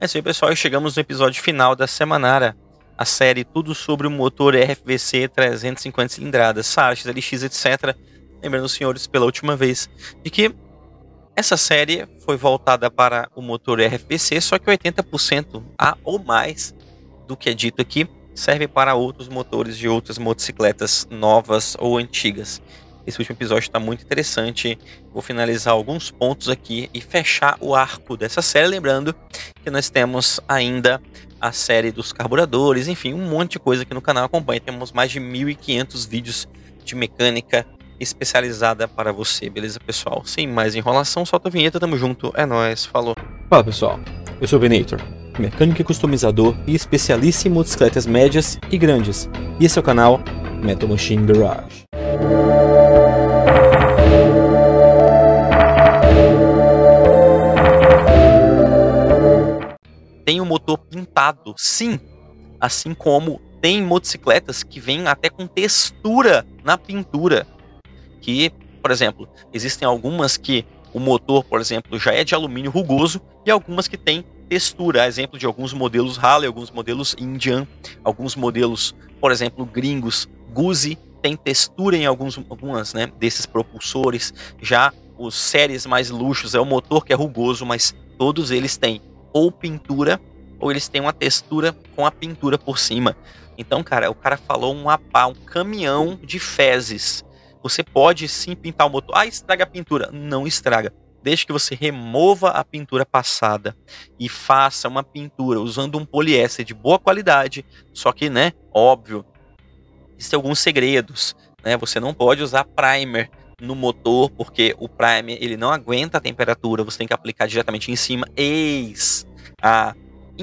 É isso aí, pessoal. Chegamos no episódio final da Semanara, a série Tudo sobre o motor RFVC 350 cilindradas, SARS, LX, etc. Lembrando os senhores pela última vez de que essa série foi voltada para o motor RFVC, só que 80% a ou mais do que é dito aqui serve para outros motores de outras motocicletas novas ou antigas. Esse último episódio está muito interessante. Vou finalizar alguns pontos aqui e fechar o arco dessa série. Lembrando que nós temos ainda a série dos carburadores, enfim, um monte de coisa aqui no canal. Acompanhe, temos mais de 1.500 vídeos de mecânica especializada para você, beleza, pessoal? Sem mais enrolação, solta a vinheta, tamo junto, é nóis, falou. Fala pessoal, eu sou o Venator, mecânico e customizador e especialista em motocicletas médias e grandes, e esse é o canal Metal Machine Garage. tem o motor pintado, sim. Assim como tem motocicletas que vêm até com textura na pintura. Que, por exemplo, existem algumas que o motor, por exemplo, já é de alumínio rugoso e algumas que têm textura. Exemplo de alguns modelos Harley, alguns modelos Indian, alguns modelos, por exemplo, gringos, Guzzi, tem textura em alguns, algumas né, desses propulsores. Já os séries mais luxos é o motor que é rugoso, mas todos eles têm ou pintura ou eles têm uma textura com a pintura por cima. Então, cara, o cara falou um apá, um caminhão de fezes. Você pode sim pintar o motor. Ah, estraga a pintura. Não estraga. Desde que você remova a pintura passada e faça uma pintura usando um poliéster de boa qualidade, só que, né, óbvio, existem alguns segredos, né? Você não pode usar primer no motor, porque o primer ele não aguenta a temperatura, você tem que aplicar diretamente em cima. Eis a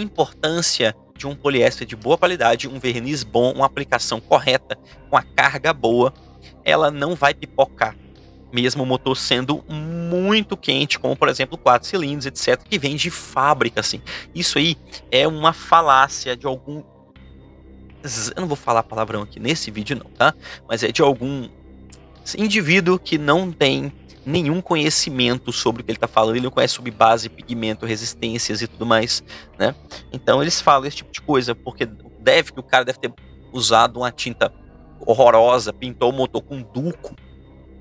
importância de um poliéster de boa qualidade, um verniz bom, uma aplicação correta, com a carga boa, ela não vai pipocar. Mesmo o motor sendo muito quente, como por exemplo quatro cilindros, etc., que vem de fábrica, assim. Isso aí é uma falácia de algum. Eu não vou falar palavrão aqui nesse vídeo, não, tá? Mas é de algum indivíduo que não tem nenhum conhecimento sobre o que ele está falando, ele não conhece sobre base, pigmento, resistências e tudo mais, né? Então eles falam esse tipo de coisa, porque deve que o cara deve ter usado uma tinta horrorosa, pintou o motor com duco,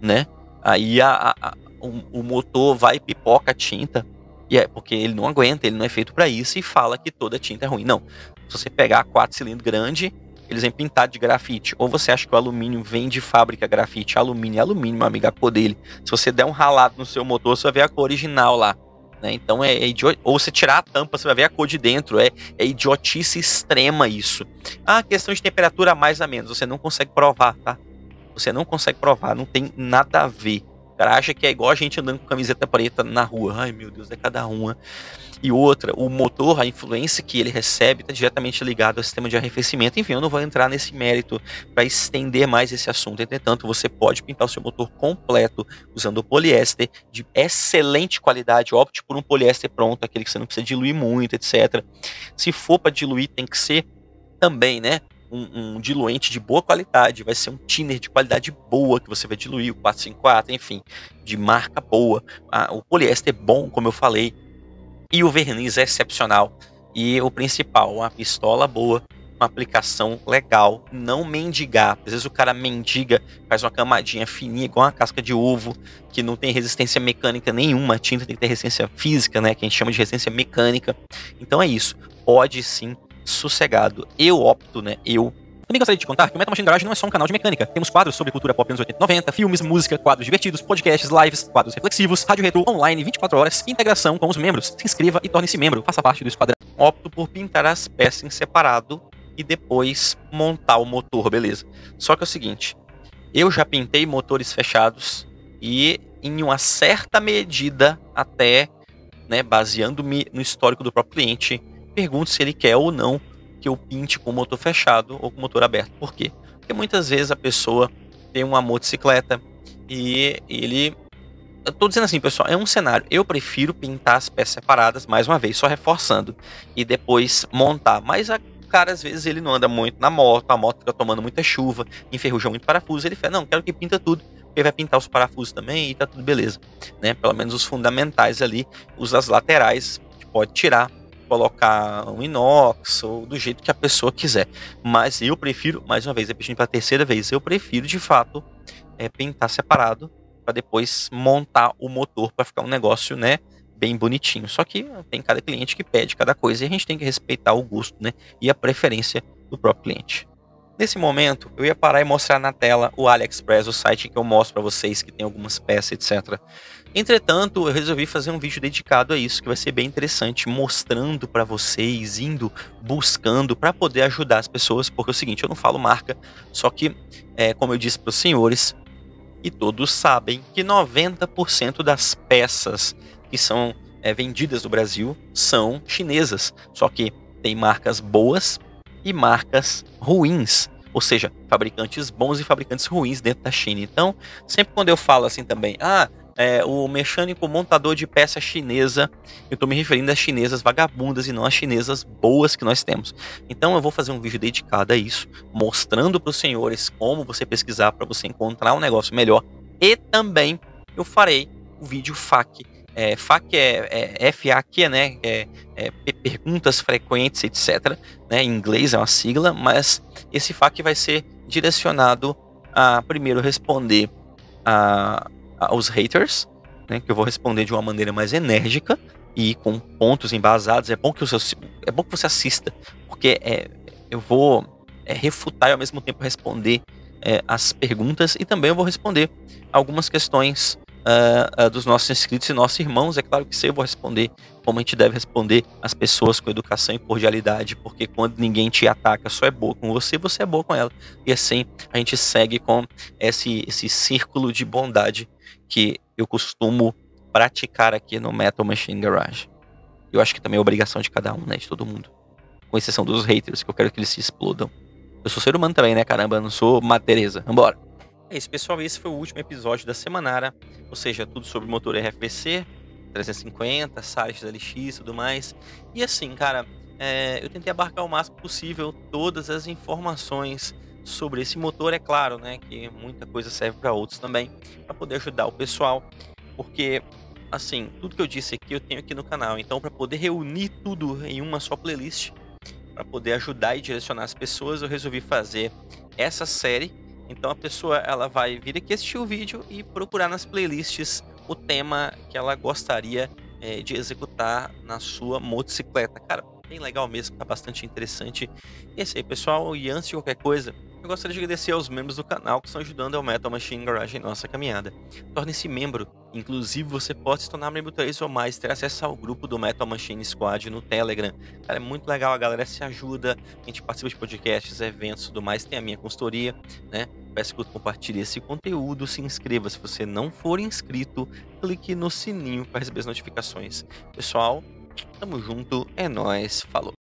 né? Aí a, a, o, o, motor vai pipoca a tinta, e é porque ele não aguenta, ele não é feito para isso e fala que toda tinta é ruim. Não. Se você pegar quatro cilindros grande, eles vêm pintado de grafite. Ou você acha que o alumínio vem de fábrica grafite? Alumínio é alumínio, meu amigo, a cor dele. Se você der um ralado no seu motor, você vai ver a cor original lá. Né? Então é, é idiot... Ou você tirar a tampa, você vai ver a cor de dentro. É, é idiotice extrema isso. Ah, questão de temperatura mais a menos. Você não consegue provar, tá? Você não consegue provar, não tem nada a ver cara acha que é igual a gente andando com camiseta preta na rua. Ai, meu Deus, é cada uma. E outra, o motor, a influência que ele recebe está diretamente ligado ao sistema de arrefecimento. Enfim, eu não vou entrar nesse mérito para estender mais esse assunto. Entretanto, você pode pintar o seu motor completo usando poliéster de excelente qualidade. Opte por um poliéster pronto, aquele que você não precisa diluir muito, etc. Se for para diluir, tem que ser também, né? um, um, diluente de boa qualidade, vai ser um thinner de qualidade boa que você vai diluir, o 454, enfim, de marca boa. Ah, o poliéster é bom, como eu falei, e o verniz é excepcional. E o principal, uma pistola boa, uma aplicação legal, não mendigar. Às vezes o cara mendiga, faz uma camadinha fininha, igual uma casca de ovo, que não tem resistência mecânica nenhuma. A tinta tem que ter resistência física, né? Que a gente chama de resistência mecânica. Então é isso. Pode sim sossegado. Eu opto, né? Eu também gostaria de contar que o Metal Machine Garage não é só um canal de mecânica. Temos quadros sobre cultura pop anos 80 e 90, filmes, música, quadros divertidos, podcasts, lives, quadros reflexivos, rádio retro online 24 horas integração com os membros. Se inscreva e torne-se membro. Faça parte do esquadrão. Opto por pintar as peças em separado e depois montar o motor, beleza. Só que é o seguinte, eu já pintei motores fechados e em uma certa medida até, né, baseando-me no histórico do próprio cliente, pergunte se ele quer ou não que eu pinte com o motor fechado ou com o motor aberto. Por quê? Porque muitas vezes a pessoa tem uma motocicleta e ele. Eu tô dizendo assim, pessoal, é um cenário. Eu prefiro pintar as peças separadas, mais uma vez, só reforçando, e depois montar. Mas a cara, às vezes, ele não anda muito na moto, a moto fica tomando muita chuva, enferrujou muito parafuso. Ele fala, não, quero que pinta tudo porque vai pintar os parafusos também e tá tudo beleza, né? Pelo menos os fundamentais ali, os as laterais, pode tirar colocar um inox ou do jeito que a pessoa quiser. Mas eu prefiro, mais uma vez, repetindo pela terceira vez, eu prefiro de fato é, pintar separado para depois montar o motor para ficar um negócio, né, bem bonitinho. Só que tem cada cliente que pede cada coisa e a gente tem que respeitar o gosto, né, e a preferência do próprio cliente. Nesse momento, eu ia parar e mostrar na tela o AliExpress, o site que eu mostro para vocês que tem algumas peças, etc. Entretanto, eu resolvi fazer um vídeo dedicado a isso, que vai ser bem interessante, mostrando para vocês, indo buscando para poder ajudar as pessoas, porque é o seguinte, eu não falo marca, só que, é, como eu disse para os senhores, e todos sabem que 90% das peças que são é, vendidas no Brasil são chinesas, só que tem marcas boas e marcas ruins. Ou seja, fabricantes bons e fabricantes ruins dentro da China. Então, sempre quando eu falo assim também, ah, é, o mecânico montador de peça chinesa. Eu estou me referindo às chinesas vagabundas e não às chinesas boas que nós temos. Então eu vou fazer um vídeo dedicado a isso, mostrando para os senhores como você pesquisar para você encontrar um negócio melhor. E também eu farei o vídeo FAQ é, FAQ é, é FAQ, né? É, é, perguntas frequentes, etc. Né? Em inglês é uma sigla, mas esse FAQ vai ser direcionado a primeiro responder a, aos haters, né? Que eu vou responder de uma maneira mais enérgica e com pontos embasados. É bom que, é bom que você assista, porque é, eu vou é, refutar e ao mesmo tempo responder é, as perguntas e também eu vou responder algumas questões uh, uh, dos nossos inscritos e nossos irmãos. É claro que sei, eu vou responder como a gente deve responder as pessoas com educação e cordialidade, porque quando ninguém te ataca, só é boa com você, você é boa com ela. E assim a gente segue com esse, esse círculo de bondade que eu costumo praticar aqui no Metal Machine Garage. Eu acho que também é obrigação de cada um, né? De todo mundo. Com exceção dos haters, que eu quero que eles se explodam. Eu sou ser humano também, né? Caramba, eu não sou Matereza. Vambora. É isso, pessoal. Esse foi o último episódio da Semanara, ou seja, tudo sobre o motor RFVC, 350, sites LX e tudo mais. E assim, cara, é, eu tentei abarcar o máximo possível todas as informações sobre esse motor, é claro, né? Que muita coisa serve para outros também, para poder ajudar o pessoal, porque assim, tudo que eu disse aqui eu tenho aqui no canal, então para poder reunir tudo em uma só playlist, para poder ajudar e direcionar as pessoas, eu resolvi fazer essa série então a pessoa ela vai vir aqui assistir o vídeo e procurar nas playlists o tema que ela gostaria é, de executar na sua motocicleta. Cara, bem legal mesmo, tá bastante interessante. E é isso aí, pessoal. E antes de qualquer coisa, eu gostaria de agradecer aos membros do canal que estão ajudando o Metal Machine Garage em nossa caminhada. Torne-se membro. Inclusive, você pode se tornar membro 3 ou mais, ter acesso ao grupo do Metal Machine Squad no Telegram. Cara, é muito legal, a galera se ajuda, a gente participa de podcasts, eventos tudo mais, tem a minha consultoria, né? Peço que compartilhe esse conteúdo, se inscreva. Se você não for inscrito, clique no sininho para receber as notificações. Pessoal, Tamo junto, é nós, falou.